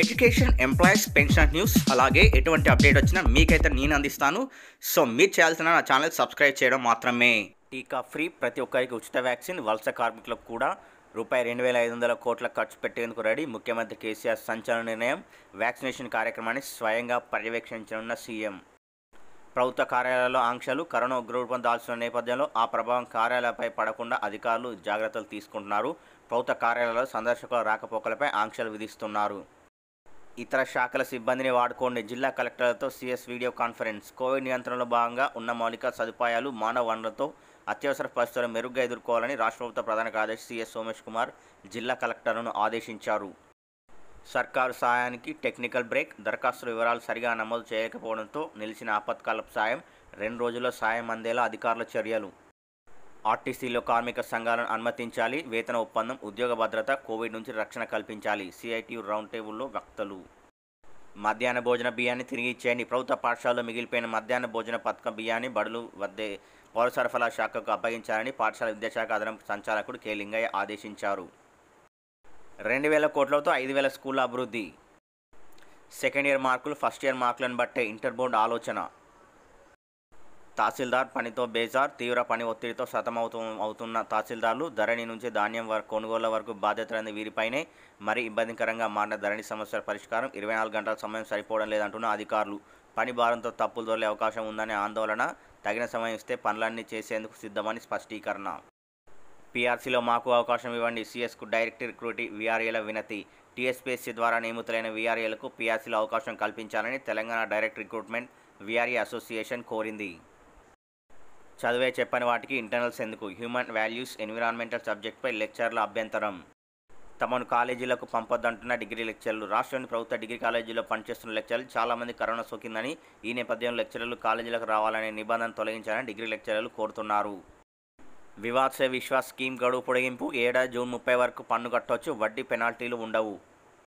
education employees pension news అలాగే ఎటువంటి update వచ్చినా మీకైతే నేను అందిస్తాను సో మీరు చేయాల్సిన నా ఛానల్ సబ్స్క్రైబ్ చేయడం మాత్రమే టీకా ఫ్రీ ప్రతి ఒక్కరికి ఉచిత వ్యాక్సిన్ వలస కార్మికులకు కూడా రూపాయి రెండు వేల ఐదు వందల కోట్ల ఖర్చు పెట్టేందుకు రెడీ ముఖ్యమంత్రి కేసీఆర్ సంచలన నిర్ణయం వ్యాక్సినేషన్ కార్యక్రమాన్ని స్వయంగా పర్యవేక్షించనున్న సీఎం ప్రభుత్వ కార్యాలయాల్లో ఆంక్షలు కరోనా ఉగ్రరూపం దాల్చిన నేపథ్యంలో ఆ ప్రభావం కార్యాలయాలపై పడకుండా అధికారులు జాగ్రత్తలు తీసుకుంటున్నారు ప్రభుత్వ కార్యాలయాల్లో సందర్శకుల రాకపోకలపై ఆంక్షలు విధిస్తున్నారు ఇతర శాఖల సిబ్బందిని వాడుకోండి జిల్లా కలెక్టర్లతో సీఎస్ వీడియో కాన్ఫరెన్స్ కోవిడ్ నియంత్రణలో భాగంగా ఉన్న మౌలిక సదుపాయాలు మానవ వనరులతో అత్యవసర పరిస్థితులను మెరుగ్గా ఎదుర్కోవాలని రాష్ట్ర ప్రభుత్వ ప్రధాన కార్యదర్శి సిఎస్ సోమేష్ కుమార్ జిల్లా కలెక్టర్లను ఆదేశించారు సర్కారు సాయానికి టెక్నికల్ బ్రేక్ దరఖాస్తుల వివరాలు సరిగా నమోదు చేయకపోవడంతో నిలిచిన ఆపత్కాల సాయం రెండు రోజుల్లో సాయం అందేలా అధికారుల చర్యలు ఆర్టీసీలో కార్మిక సంఘాలను అనుమతించాలి వేతన ఒప్పందం ఉద్యోగ భద్రత కోవిడ్ నుంచి రక్షణ కల్పించాలి సిఐటియు రౌండ్ టేబుల్లో వక్తలు మధ్యాహ్న భోజన బియ్యాన్ని తిరిగి ఇచ్చేయండి ప్రభుత్వ పాఠశాలలో మిగిలిపోయిన మధ్యాహ్న భోజన పథకం బియ్యాన్ని బడులు వద్దే పౌర సరఫరా శాఖకు అప్పగించాలని పాఠశాల విద్యాశాఖ అదనపు సంచాలకుడు కె లింగయ్య ఆదేశించారు రెండు వేల కోట్లతో ఐదు వేల స్కూళ్ల అభివృద్ధి సెకండ్ ఇయర్ మార్కులు ఫస్ట్ ఇయర్ మార్కులను బట్టే ఇంటర్ బోర్డు ఆలోచన తహసీల్దార్ పనితో బేజార్ తీవ్ర పని ఒత్తిడితో సతమవుతూ అవుతున్న తహసీల్దార్లు ధరణి నుంచి ధాన్యం వరకు కొనుగోళ్ల వరకు బాధ్యతలైన వీరిపైనే మరీ ఇబ్బందికరంగా మారిన ధరణి సమస్యల పరిష్కారం ఇరవై నాలుగు గంటల సమయం సరిపోవడం లేదంటున్న అధికారులు పని భారంతో తప్పులు దొరలే అవకాశం ఉందనే ఆందోళన తగిన సమయం ఇస్తే పనులన్నీ చేసేందుకు సిద్ధమని స్పష్టీకరణ పీఆర్సీలో మాకు అవకాశం ఇవ్వండి సిఎస్కు డైరెక్టర్ రిక్రూట్ వీఆర్ఏల వినతి టీఎస్పీఎస్సీ ద్వారా నియమితులైన వీఆర్ఏలకు పీఆర్సీలో అవకాశం కల్పించాలని Telangana direct recruitment VRA association కోరింది చదివే చెప్పని వాటికి ఇంటర్నల్స్ ఎందుకు హ్యూమన్ వాల్యూస్ ఎన్విరాన్మెంటల్ సబ్జెక్టుపై లెక్చర్ల అభ్యంతరం తమను కాలేజీలకు పంపొద్దంటున్న డిగ్రీ లెక్చర్లు రాష్ట్రంలోని ప్రభుత్వ డిగ్రీ కాలేజీలో పనిచేస్తున్న లెక్చర్లు చాలామంది కరోనా సోకిందని ఈ నేపథ్యంలో లెక్చరర్లు కాలేజీలకు రావాలనే నిబంధన తొలగించాలని డిగ్రీ లెక్చరర్లు కోరుతున్నారు వివాద్ సే విశ్వాస్ స్కీమ్ గడువు పొడిగింపు ఏడాది జూన్ ముప్పై వరకు పన్ను కట్టవచ్చు వడ్డీ పెనాల్టీలు ఉండవు